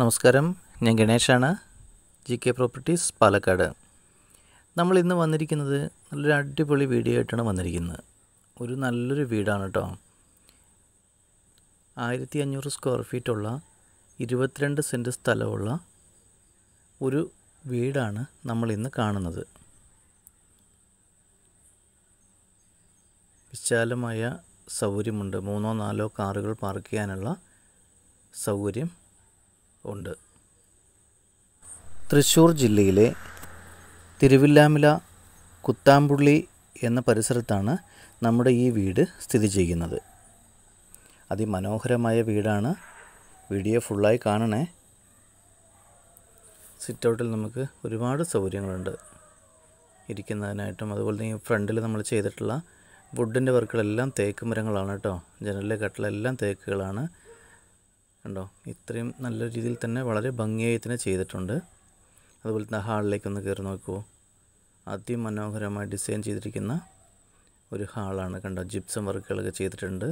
നമസ്കാരം ഞാൻ ഗണേഷാണ് ജി കെ പ്രോപ്പർട്ടീസ് പാലക്കാട് നമ്മൾ ഇന്ന് വന്നിരിക്കുന്നത് നല്ലൊരു അടിപൊളി വീഡിയോ ആയിട്ടാണ് വന്നിരിക്കുന്നത് ഒരു നല്ലൊരു വീടാണ് കേട്ടോ ആയിരത്തി അഞ്ഞൂറ് സ്ക്വയർ ഫീറ്റുള്ള ഇരുപത്തിരണ്ട് സെൻറ്റ് സ്ഥലമുള്ള ഒരു വീടാണ് നമ്മൾ ഇന്ന് കാണുന്നത് വിശാലമായ സൗകര്യമുണ്ട് മൂന്നോ നാലോ കാറുകൾ പാർക്ക് ചെയ്യാനുള്ള സൗകര്യം ഉണ്ട് തൃശ്ശൂർ ജില്ലയിലെ തിരുവില്ലാമില കുത്താമ്പുള്ളി എന്ന പരിസരത്താണ് നമ്മുടെ ഈ വീട് സ്ഥിതി ചെയ്യുന്നത് അതിമനോഹരമായ വീടാണ് വീഡിയോ ഫുള്ളായി കാണണേ സിറ്റൗട്ടിൽ നമുക്ക് ഒരുപാട് സൗകര്യങ്ങളുണ്ട് ഇരിക്കുന്നതിനായിട്ടും അതുപോലെ തന്നെ ഫ്രണ്ടിൽ നമ്മൾ ചെയ്തിട്ടുള്ള വുഡിൻ്റെ വർക്കുകളെല്ലാം തേക്ക് മരങ്ങളാണ് കേട്ടോ ജനലിലെ കട്ടിലെല്ലാം തേക്കുകളാണ് കണ്ടോ ഇത്രയും നല്ല രീതിയിൽ തന്നെ വളരെ ഭംഗിയായി തന്നെ ചെയ്തിട്ടുണ്ട് അതുപോലെ തന്നെ ഹാളിലേക്കൊന്ന് കയറി നോക്കുമോ അതിമനോഹരമായി ഡിസൈൻ ചെയ്തിരിക്കുന്ന ഒരു ഹാളാണ് കണ്ടോ ജിപ്സം വർക്കുകളൊക്കെ ചെയ്തിട്ടുണ്ട്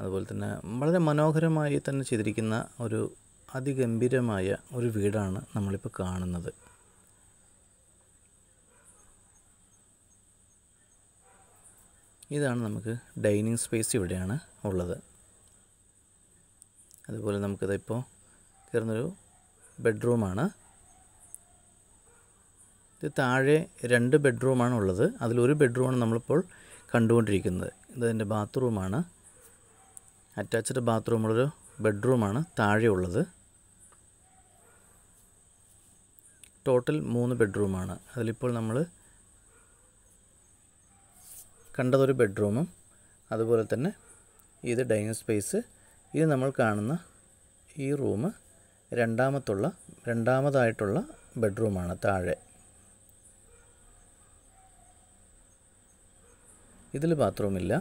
അതുപോലെ തന്നെ വളരെ മനോഹരമായി തന്നെ ചെയ്തിരിക്കുന്ന ഒരു അതിഗംഭീരമായ ഒരു വീടാണ് നമ്മളിപ്പോൾ കാണുന്നത് ഇതാണ് നമുക്ക് ഡൈനിങ് സ്പേസ് ഇവിടെയാണ് ഉള്ളത് അതുപോലെ നമുക്കിത് ഇപ്പോൾ കയറുന്നൊരു ബെഡ്റൂമാണ് ഇത് താഴെ രണ്ട് ബെഡ്റൂമാണ് ഉള്ളത് അതിലൊരു ബെഡ്റൂമാണ് നമ്മളിപ്പോൾ കണ്ടുകൊണ്ടിരിക്കുന്നത് ഇതതിൻ്റെ ബാത്റൂമാണ് അറ്റാച്ച്ഡ് ബാത്റൂമുള്ളൊരു ബെഡ്റൂമാണ് ഉള്ളത് ടോട്ടൽ മൂന്ന് ബെഡ്റൂമാണ് അതിലിപ്പോൾ നമ്മൾ കണ്ടതൊരു ബെഡ്റൂമും അതുപോലെ തന്നെ ഇത് ഡൈനിങ് സ്പേസ് ഇത് നമ്മൾ കാണുന്ന ഈ റൂം രണ്ടാമത്തുള്ള രണ്ടാമതായിട്ടുള്ള ബെഡ്റൂമാണ് താഴെ ഇതിൽ ബാത്റൂമില്ല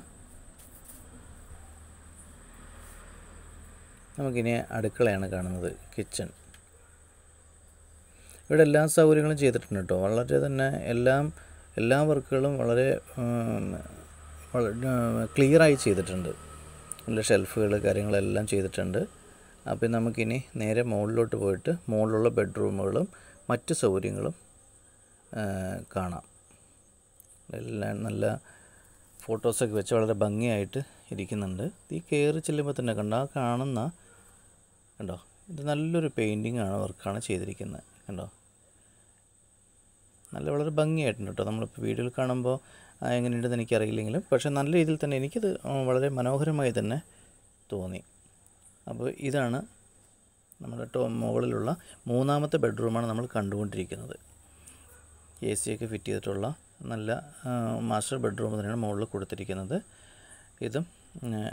നമുക്കിനി അടുക്കളയാണ് കാണുന്നത് കിച്ചൺ ഇവിടെ എല്ലാ സൗകര്യങ്ങളും ചെയ്തിട്ടുണ്ട് കേട്ടോ വളരെ തന്നെ എല്ലാം എല്ലാ വർക്കുകളും വളരെ ക്ലിയറായി ചെയ്തിട്ടുണ്ട് അതിൻ്റെ ഷെൽഫുകൾ കാര്യങ്ങളെല്ലാം ചെയ്തിട്ടുണ്ട് അപ്പോൾ നമുക്കിനി നേരെ മുകളിലോട്ട് പോയിട്ട് മുകളിലുള്ള ബെഡ്റൂമുകളും മറ്റ് സൗകര്യങ്ങളും കാണാം എല്ലാം നല്ല ഫോട്ടോസൊക്കെ വെച്ച് വളരെ ഭംഗിയായിട്ട് ഇരിക്കുന്നുണ്ട് ഈ കയറി ചെല്ലുമ്പോൾ തന്നെ കണ്ടോ ആ കാണുന്ന കണ്ടോ ഇത് നല്ലൊരു പെയിൻറ്റിംഗ് ആണ് വർക്കാണ് ചെയ്തിരിക്കുന്നത് കണ്ടോ നല്ല വളരെ ഭംഗിയായിട്ടുണ്ട് കേട്ടോ നമ്മളിപ്പോൾ വീഡിയോയിൽ കാണുമ്പോൾ എങ്ങനെയുണ്ടെന്ന് എനിക്കറിയില്ലെങ്കിലും പക്ഷേ നല്ല രീതിയിൽ തന്നെ എനിക്കിത് വളരെ മനോഹരമായി തന്നെ തോന്നി അപ്പോൾ ഇതാണ് നമ്മുടെ ടോ മുകളിലുള്ള മൂന്നാമത്തെ ബെഡ്റൂമാണ് നമ്മൾ കണ്ടുകൊണ്ടിരിക്കുന്നത് എ ഒക്കെ ഫിറ്റ് ചെയ്തിട്ടുള്ള നല്ല മാസ്റ്റർ ബെഡ്റൂം തന്നെയാണ് മുകളിൽ കൊടുത്തിരിക്കുന്നത് ഇതും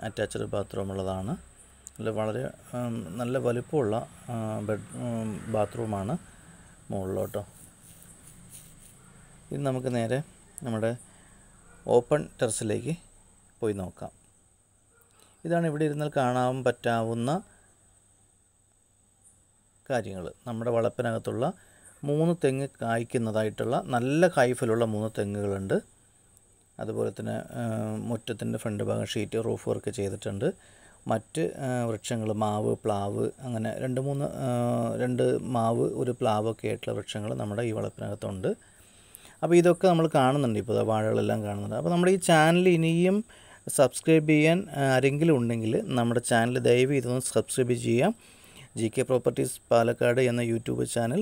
അറ്റാച്ച്ഡ് ബാത്റൂം ഉള്ളതാണ് നല്ല വളരെ നല്ല വലുപ്പമുള്ള ബെഡ് ബാത്റൂമാണ് മുകളിലോട്ടോ ഇത് നമുക്ക് നേരെ നമ്മുടെ ഓപ്പൺ ടെറസിലേക്ക് പോയി നോക്കാം ഇതാണ് ഇവിടെ ഇരുന്നാൽ കാണാൻ പറ്റാവുന്ന കാര്യങ്ങൾ നമ്മുടെ വളപ്പിനകത്തുള്ള മൂന്ന് തെങ്ങ് കായ്ക്കുന്നതായിട്ടുള്ള നല്ല കായ്ഫലുള്ള മൂന്ന് തെങ്ങുകളുണ്ട് അതുപോലെ തന്നെ മുറ്റത്തിൻ്റെ ഫ്രണ്ട് ഭാഗം ഷീറ്റ് റൂഫ് വർക്ക് ചെയ്തിട്ടുണ്ട് മറ്റ് വൃക്ഷങ്ങൾ മാവ് പ്ലാവ് അങ്ങനെ രണ്ട് മൂന്ന് രണ്ട് മാവ് ഒരു പ്ലാവ് ഒക്കെ ആയിട്ടുള്ള വൃക്ഷങ്ങൾ നമ്മുടെ ഈ വളപ്പിനകത്തുണ്ട് അപ്പോൾ ഇതൊക്കെ നമ്മൾ കാണുന്നുണ്ട് ഇപ്പോൾ വാഴകളെല്ലാം കാണുന്നുണ്ട് അപ്പോൾ നമ്മുടെ ഈ ചാനൽ ഇനിയും സബ്സ്ക്രൈബ് ചെയ്യാൻ ആരെങ്കിലും ഉണ്ടെങ്കിൽ നമ്മുടെ ചാനൽ ദയവ് ഇതൊന്ന് സബ്സ്ക്രൈബ് ചെയ്യാം ജി കെ പ്രോപ്പർട്ടീസ് പാലക്കാട് എന്ന യൂട്യൂബ് ചാനൽ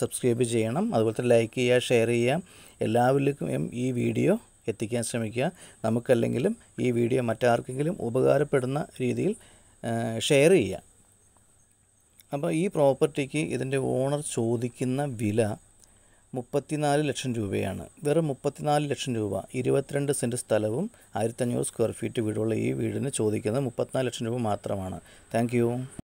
സബ്സ്ക്രൈബ് ചെയ്യണം അതുപോലെ തന്നെ ലൈക്ക് ചെയ്യുക ഷെയർ ചെയ്യുക എല്ലാവരിലേക്കും ഈ വീഡിയോ എത്തിക്കാൻ ശ്രമിക്കുക നമുക്കല്ലെങ്കിലും ഈ വീഡിയോ മറ്റാർക്കെങ്കിലും ഉപകാരപ്പെടുന്ന രീതിയിൽ ഷെയർ ചെയ്യുക അപ്പോൾ ഈ പ്രോപ്പർട്ടിക്ക് ഇതിൻ്റെ ഓണർ ചോദിക്കുന്ന വില മുപ്പത്തിനാല് ലക്ഷം രൂപയാണ് വെറും മുപ്പത്തിനാല് ലക്ഷം രൂപ ഇരുപത്തിരണ്ട് സെൻറ്റ് സ്ഥലവും ആയിരത്തഞ്ഞൂറ് സ്ക്വയർ ഫീറ്റ് വീടുള്ള ഈ വീടിന് ചോദിക്കുന്നത് മുപ്പത്തിനാല് ലക്ഷം രൂപ മാത്രമാണ് താങ്ക്